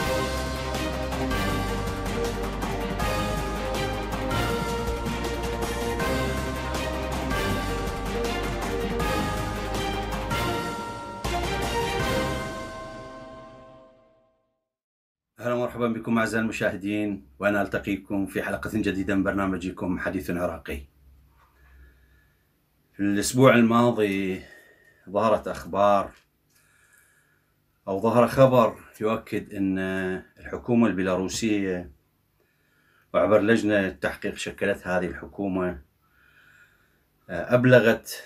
اهلا ومرحبا بكم اعزائي المشاهدين وانا التقيكم في حلقه جديده من برنامجكم حديث عراقي. في الاسبوع الماضي ظهرت اخبار أو ظهر خبر يؤكد أن الحكومة البيلاروسية وعبر لجنة تحقيق شكلتها هذه الحكومة آه، أبلغت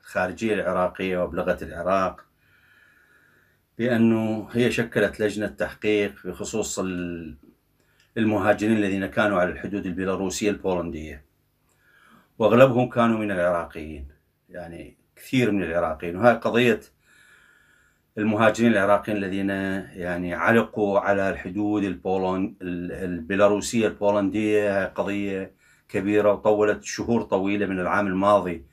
الخارجية العراقية وأبلغت العراق بأنه هي شكلت لجنة تحقيق بخصوص المهاجرين الذين كانوا على الحدود البيلاروسية البولندية وأغلبهم كانوا من العراقيين يعني كثير من العراقيين وهي قضية المهاجرين العراقيين الذين يعني علقوا على الحدود البولون البيلاروسية البولندية قضية كبيرة وطولت شهور طويلة من العام الماضي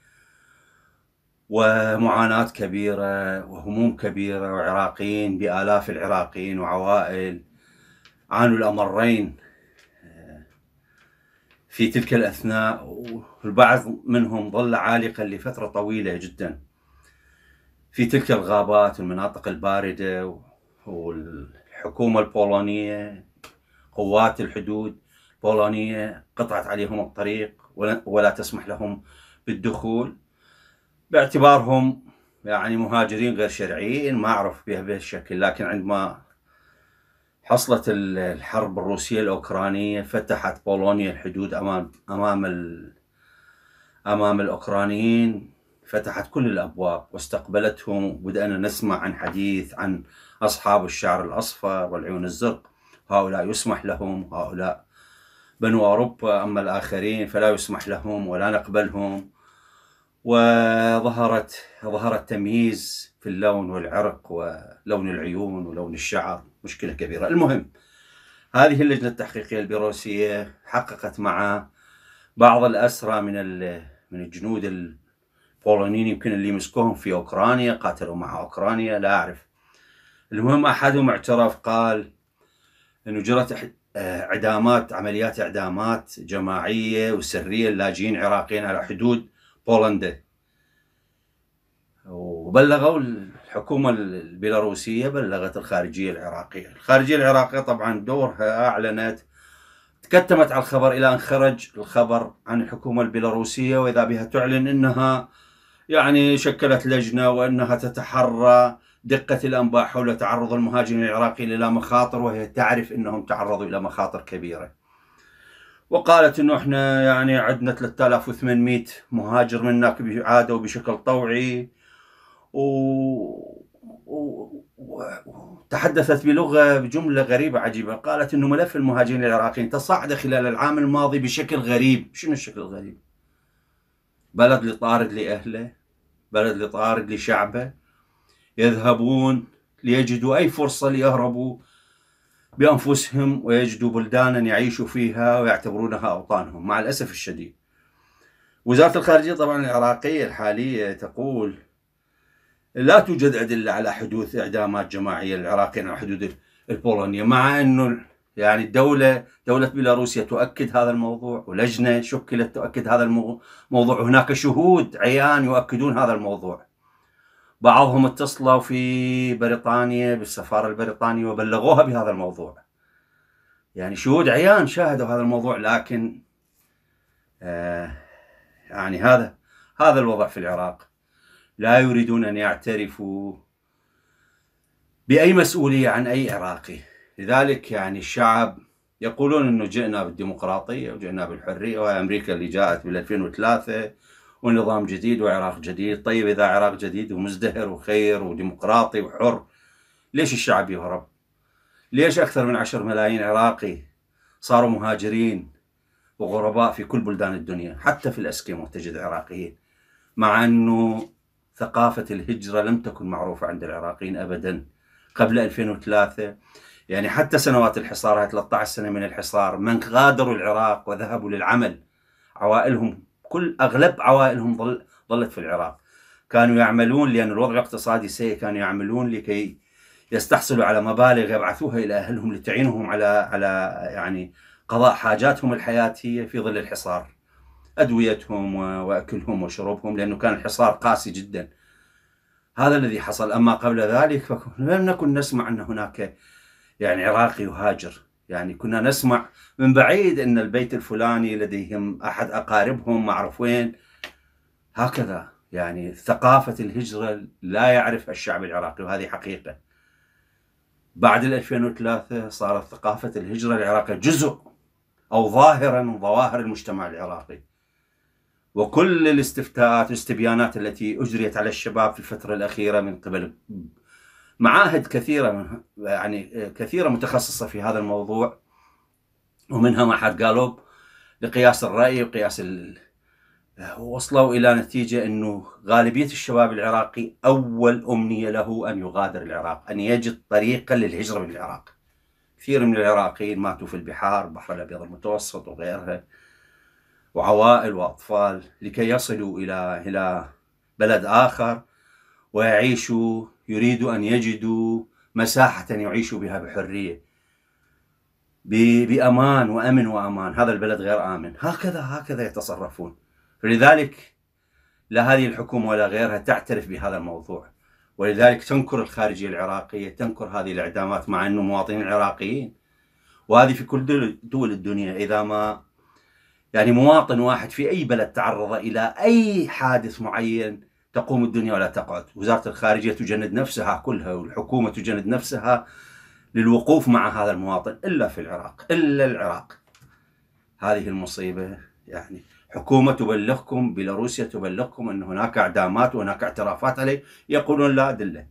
ومعاناة كبيرة وهموم كبيرة وعراقيين بآلاف العراقيين وعوائل عانوا الأمرين آه، في تلك الأثناء والبعض منهم ظل عالقا لفترة طويلة جداً في تلك الغابات والمناطق الباردة والحكومة البولونية قوات الحدود البولونية قطعت عليهم الطريق ولا تسمح لهم بالدخول باعتبارهم يعني مهاجرين غير شرعيين ما أعرف بها بهالشكل لكن عندما حصلت الحرب الروسية الأوكرانية فتحت بولونيا الحدود أمام أمام أمام الأوكرانيين فتحت كل الابواب واستقبلتهم وبدانا نسمع عن حديث عن اصحاب الشعر الاصفر والعيون الزرق هؤلاء يسمح لهم هؤلاء بنو اوروبا اما الاخرين فلا يسمح لهم ولا نقبلهم وظهرت ظهر التمييز في اللون والعرق ولون العيون ولون الشعر مشكله كبيره المهم هذه اللجنه التحقيقيه البيروسيه حققت مع بعض الاسرى من من الجنود بولونيين يمكن اللي مسكوهم في أوكرانيا قاتلوا مع أوكرانيا لا أعرف المهم أحدهم اعترف قال أنه جرت آه، إعدامات عمليات إعدامات جماعية وسرية للاجئين عراقيين على حدود بولندا وبلغوا الحكومة البيلاروسية بلغت الخارجية العراقية الخارجية العراقية طبعا دورها أعلنت تكتمت على الخبر إلى أن خرج الخبر عن الحكومة البيلاروسية وإذا بها تعلن أنها يعني شكلت لجنة وأنها تتحرى دقة الأنباء حول تعرض المهاجرين العراقيين إلى مخاطر وهي تعرف أنهم تعرضوا إلى مخاطر كبيرة وقالت أنه إحنا يعني عندنا 3800 مهاجر منك عادوا بشكل طوعي و... و... تحدثت بلغة بجملة غريبة عجيبة قالت أنه ملف المهاجرين العراقيين تصاعد خلال العام الماضي بشكل غريب شنو الشكل الغريب؟ بلد لطارد لأهله بلد لطارد لشعبه يذهبون ليجدوا أي فرصة ليهربوا بأنفسهم ويجدوا بلدانا يعيشوا فيها ويعتبرونها أوطانهم مع الأسف الشديد وزارة الخارجية طبعا العراقية الحالية تقول لا توجد أدلة على حدوث إعدامات جماعية للعراقيين على حدود البولونيا مع أنه يعني الدولة دولة بيلاروسيا تؤكد هذا الموضوع ولجنة شكلت تؤكد هذا الموضوع وهناك شهود عيان يؤكدون هذا الموضوع بعضهم اتصلوا في بريطانيا بالسفارة البريطانية وبلغوها بهذا الموضوع يعني شهود عيان شاهدوا هذا الموضوع لكن آه يعني هذا هذا الوضع في العراق لا يريدون أن يعترفوا بأي مسؤولية عن أي عراقي لذلك يعني الشعب يقولون انه جئنا بالديمقراطيه وجئنا بالحريه وهي امريكا اللي جاءت بال 2003 ونظام جديد وعراق جديد، طيب اذا عراق جديد ومزدهر وخير وديمقراطي وحر ليش الشعب يهرب؟ ليش اكثر من 10 ملايين عراقي صاروا مهاجرين وغرباء في كل بلدان الدنيا، حتى في الاسكيمو تجد عراقيين مع انه ثقافه الهجره لم تكن معروفه عند العراقيين ابدا قبل 2003 يعني حتى سنوات الحصار هاي 13 سنه من الحصار من غادروا العراق وذهبوا للعمل عوائلهم كل اغلب عوائلهم ظل ظلت في العراق كانوا يعملون لان الوضع الاقتصادي سيء كانوا يعملون لكي يستحصلوا على مبالغ يبعثوها الى اهلهم لتعينهم على على يعني قضاء حاجاتهم الحياتيه في ظل الحصار ادويتهم واكلهم وشربهم لانه كان الحصار قاسي جدا هذا الذي حصل اما قبل ذلك فلم نكن نسمع ان هناك يعني عراقي وهاجر يعني كنا نسمع من بعيد ان البيت الفلاني لديهم احد اقاربهم ما اعرف وين هكذا يعني ثقافة الهجرة لا يعرفها الشعب العراقي وهذه حقيقة بعد 2003 صارت ثقافة الهجرة العراقية جزء أو ظاهرة من ظواهر المجتمع العراقي وكل الاستفتاءات والاستبيانات التي أجريت على الشباب في الفترة الأخيرة من قبل معاهد كثيرة يعني آه، كثيرة متخصصة في هذا الموضوع ومنها معهد جالوب لقياس الرأي وقياس ال... آه، وصلوا إلى نتيجة أنه غالبية الشباب العراقي أول أمنية له أن يغادر العراق أن يجد طريقا للهجرة من العراق كثير من العراقيين ماتوا في البحار البحر الأبيض المتوسط وغيرها وعوائل وأطفال لكي يصلوا إلى إلى بلد آخر ويعيشوا يريدوا أن يجدوا مساحة يعيشوا بها بحرية بأمان وأمن وأمان هذا البلد غير آمن هكذا هكذا يتصرفون فلذلك لا هذه الحكومة ولا غيرها تعترف بهذا الموضوع ولذلك تنكر الخارجية العراقية تنكر هذه الإعدامات مع أنه مواطنين عراقيين وهذه في كل دول الدنيا إذا ما يعني مواطن واحد في أي بلد تعرض إلى أي حادث معين تقوم الدنيا ولا تقعد وزارة الخارجية تجند نفسها كلها والحكومة تجند نفسها للوقوف مع هذا المواطن إلا في العراق إلا العراق هذه المصيبة يعني حكومة تبلغكم بيلاروسيا تبلغكم أن هناك إعدامات وهناك اعترافات عليه يقولون لا أدلة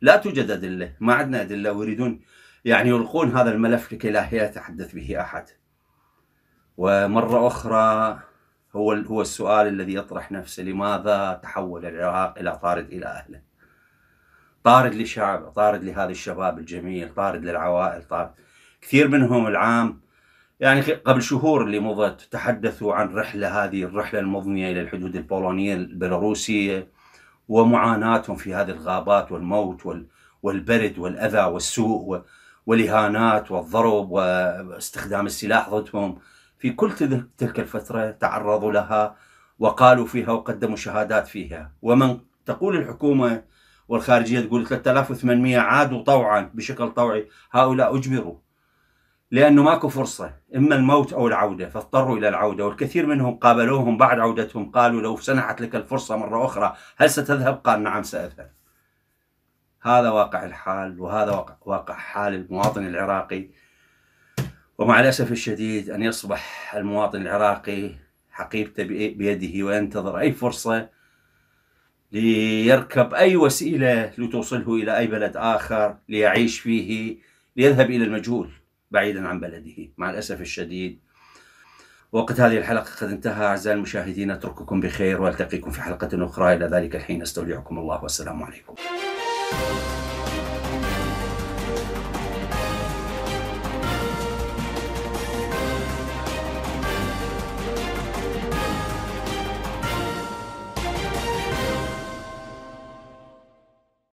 لا توجد أدلة ما عندنا أدلة ويريدون يعني يلقون هذا الملف لكي لا يتحدث به أحد ومرة أخرى هو هو السؤال الذي يطرح نفسه لماذا تحول العراق الى طارد الى اهله؟ طارد لشعبه، طارد لهذا الشباب الجميل، طارد للعوائل، طارد كثير منهم العام يعني قبل شهور اللي مضت تحدثوا عن رحله هذه الرحله المضنيه الى الحدود البولونيه البيلاروسيه ومعاناتهم في هذه الغابات والموت والبرد والاذى والسوء والاهانات والضرب واستخدام السلاح ضدهم في كل تلك الفترة تعرضوا لها وقالوا فيها وقدموا شهادات فيها ومن تقول الحكومة والخارجية تقول 3800 عادوا طوعا بشكل طوعي هؤلاء أجبروا لأنه ماكو فرصة إما الموت أو العودة فاضطروا إلى العودة والكثير منهم قابلوهم بعد عودتهم قالوا لو سنحت لك الفرصة مرة أخرى هل ستذهب؟ قال نعم سأذهب هذا واقع الحال وهذا واقع حال المواطن العراقي ومع الأسف الشديد أن يصبح المواطن العراقي حقيبته بيده وينتظر أي فرصة ليركب أي وسيلة لتوصله إلى أي بلد آخر ليعيش فيه ليذهب إلى المجهول بعيدا عن بلده مع الأسف الشديد وقت هذه الحلقة قد انتهى أعزائي المشاهدين أترككم بخير وألتقيكم في حلقة أخرى إلى ذلك الحين أستودعكم الله والسلام عليكم